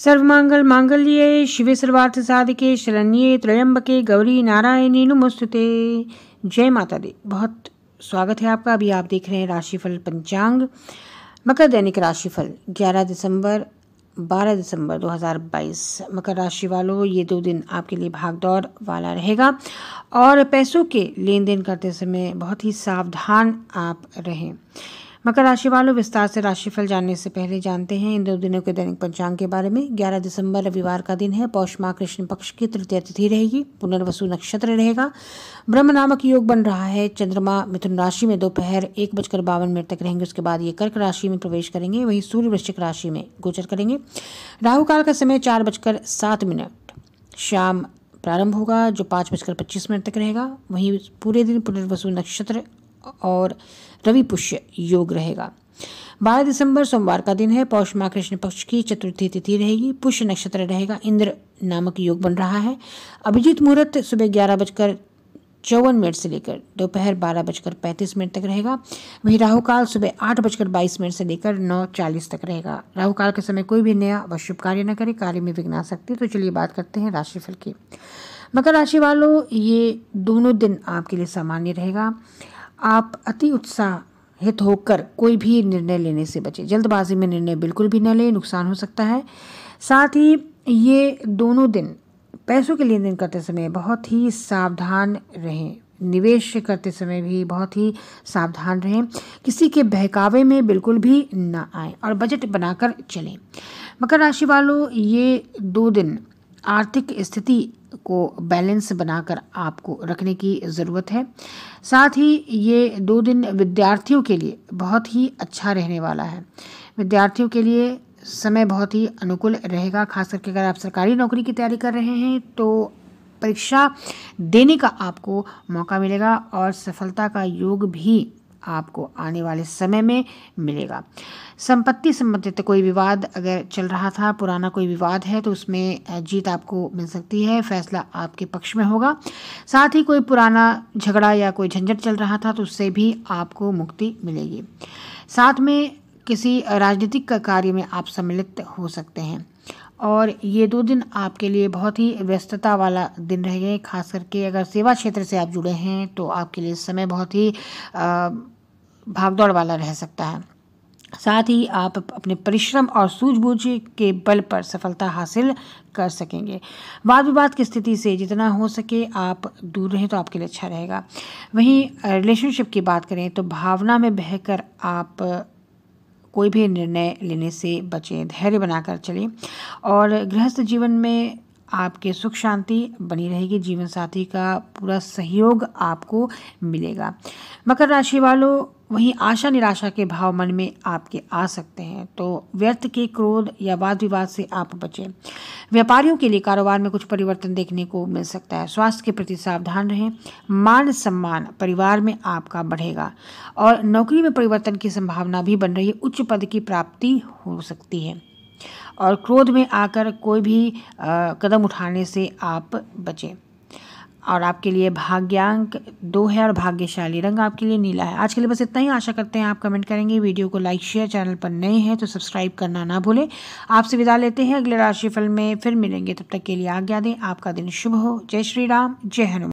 सर्वमंगल मांगल्ये शिवे सर्वार्थ साधके शरण्ये त्रयंबके गौरी नारायणी नमस्ते जय माता दी बहुत स्वागत है आपका अभी आप देख रहे हैं राशिफल पंचांग मकर दैनिक राशिफल 11 दिसंबर 12 दिसंबर 2022 मकर राशि वालों ये दो दिन आपके लिए भागदौड़ वाला रहेगा और पैसों के लेन देन करते समय बहुत ही सावधान आप रहें मकर राशि वालों विस्तार से राशिफल जानने से पहले जानते हैं इन दो दिनों के दैनिक पंचांग के बारे में 11 दिसंबर रविवार का दिन है पौष माह कृष्ण पक्ष की तृतीय तिथि रहेगी पुनर्वसु नक्षत्र रहेगा ब्रह्म नामक योग बन रहा है चंद्रमा मिथुन राशि में दोपहर एक बजकर बावन मिनट तक रहेंगे उसके बाद ये कर्क राशि में प्रवेश करेंगे वहीं सूर्य वृश्चिक राशि में गोचर करेंगे राहुकाल का समय चार बजकर सात मिनट शाम प्रारंभ होगा जो पाँच बजकर पच्चीस मिनट तक रहेगा वहीं पूरे दिन पुनर्वसु नक्षत्र और रवि पुष्य योग रहेगा बारह दिसंबर सोमवार का दिन है पौष माह कृष्ण पक्ष की चतुर्थी तिथि रहेगी पुष्य नक्षत्र रहेगा इंद्र नामक योग बन रहा है अभिजीत मुहूर्त सुबह ग्यारह बजकर चौवन मिनट से लेकर दोपहर बारह बजकर पैंतीस मिनट तक रहेगा वहीं राहु काल सुबह आठ बजकर बाईस मिनट से लेकर नौ चालीस तक रहेगा राहु काल के समय कोई भी नया व शुभ कार्य न करे कार्य में विघ्न आ सकती है तो चलिए बात करते हैं राशिफल की मकर राशि वालों ये दोनों दिन आपके लिए सामान्य रहेगा आप अति उत्साहित होकर कोई भी निर्णय लेने से बचें जल्दबाजी में निर्णय बिल्कुल भी न लें नुकसान हो सकता है साथ ही ये दोनों दिन पैसों के लेन देन करते समय बहुत ही सावधान रहें निवेश करते समय भी बहुत ही सावधान रहें किसी के बहकावे में बिल्कुल भी ना आए और बजट बनाकर चलें मकर राशि वालों ये दो दिन आर्थिक स्थिति को बैलेंस बनाकर आपको रखने की ज़रूरत है साथ ही ये दो दिन विद्यार्थियों के लिए बहुत ही अच्छा रहने वाला है विद्यार्थियों के लिए समय बहुत ही अनुकूल रहेगा खास करके अगर आप सरकारी नौकरी की तैयारी कर रहे हैं तो परीक्षा देने का आपको मौका मिलेगा और सफलता का योग भी आपको आने वाले समय में मिलेगा संपत्ति संबंधित कोई विवाद अगर चल रहा था पुराना कोई विवाद है तो उसमें जीत आपको मिल सकती है फैसला आपके पक्ष में होगा साथ ही कोई पुराना झगड़ा या कोई झंझट चल रहा था तो उससे भी आपको मुक्ति मिलेगी साथ में किसी राजनीतिक कार्य में आप सम्मिलित हो सकते हैं और ये दो दिन आपके लिए बहुत ही व्यस्तता वाला दिन रहेगा खास करके अगर सेवा क्षेत्र से आप जुड़े हैं तो आपके लिए समय बहुत ही भागदौड़ वाला रह सकता है साथ ही आप अपने परिश्रम और सूझबूझ के बल पर सफलता हासिल कर सकेंगे वाद विवाद की स्थिति से जितना हो सके आप दूर रहें तो आपके लिए अच्छा रहेगा वहीं रिलेशनशिप की बात करें तो भावना में बहकर आप कोई भी निर्णय लेने से बचें धैर्य बनाकर चलें और गृहस्थ जीवन में आपके सुख शांति बनी रहेगी जीवन साथी का पूरा सहयोग आपको मिलेगा मकर राशि वालों वहीं आशा निराशा के भाव मन में आपके आ सकते हैं तो व्यर्थ के क्रोध या वाद विवाद से आप बचें व्यापारियों के लिए कारोबार में कुछ परिवर्तन देखने को मिल सकता है स्वास्थ्य के प्रति सावधान रहें मान सम्मान परिवार में आपका बढ़ेगा और नौकरी में परिवर्तन की संभावना भी बन रही है उच्च पद की प्राप्ति हो सकती है और क्रोध में आकर कोई भी कदम उठाने से आप बचें और आपके लिए भाग्यांक दो है और भाग्यशाली रंग आपके लिए नीला है आज के लिए बस इतना ही आशा करते हैं आप कमेंट करेंगे वीडियो को लाइक शेयर चैनल पर नए हैं तो सब्सक्राइब करना ना भूलें आपसे विदा लेते हैं अगले राशिफल में फिर मिलेंगे तब तक के लिए आज्ञा दें आपका दिन शुभ हो जय श्री राम जय हनुमान